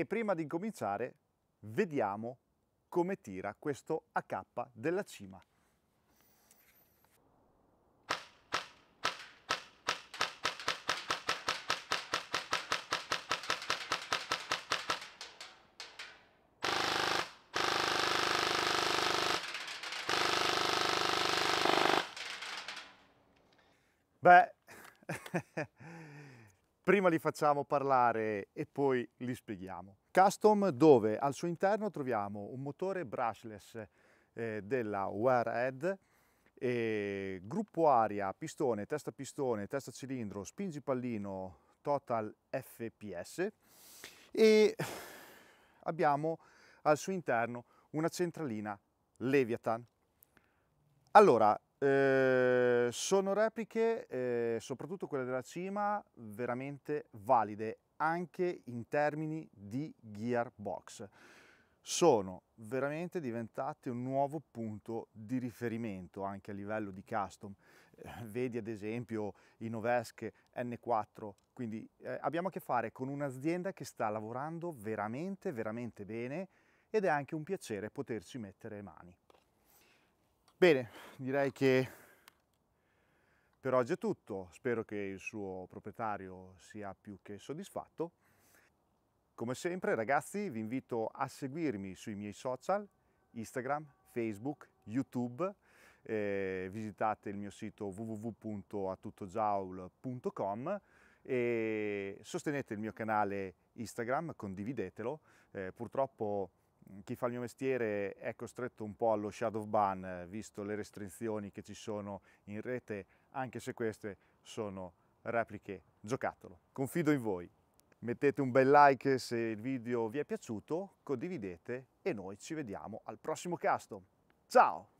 E prima di incominciare vediamo come tira questo AK della cima. Beh, prima li facciamo parlare e poi li spieghiamo. Custom dove al suo interno troviamo un motore brushless eh, della Warehead e gruppo aria, pistone, testa pistone, testa cilindro, spingi pallino Total FPS e abbiamo al suo interno una centralina Leviathan. Allora, Ehm, sono repliche, eh, soprattutto quelle della cima, veramente valide anche in termini di gearbox. Sono veramente diventate un nuovo punto di riferimento anche a livello di custom. Eh, vedi ad esempio i Novesk N4, quindi eh, abbiamo a che fare con un'azienda che sta lavorando veramente, veramente bene ed è anche un piacere poterci mettere le mani. Bene, direi che per oggi è tutto, spero che il suo proprietario sia più che soddisfatto. Come sempre ragazzi vi invito a seguirmi sui miei social, Instagram, Facebook, YouTube, eh, visitate il mio sito www.atuttojaul.com e sostenete il mio canale Instagram, condividetelo. Eh, purtroppo chi fa il mio mestiere è costretto un po' allo shadow ban, visto le restrizioni che ci sono in rete, anche se queste sono repliche giocattolo. Confido in voi. Mettete un bel like se il video vi è piaciuto, condividete e noi ci vediamo al prossimo casto. Ciao!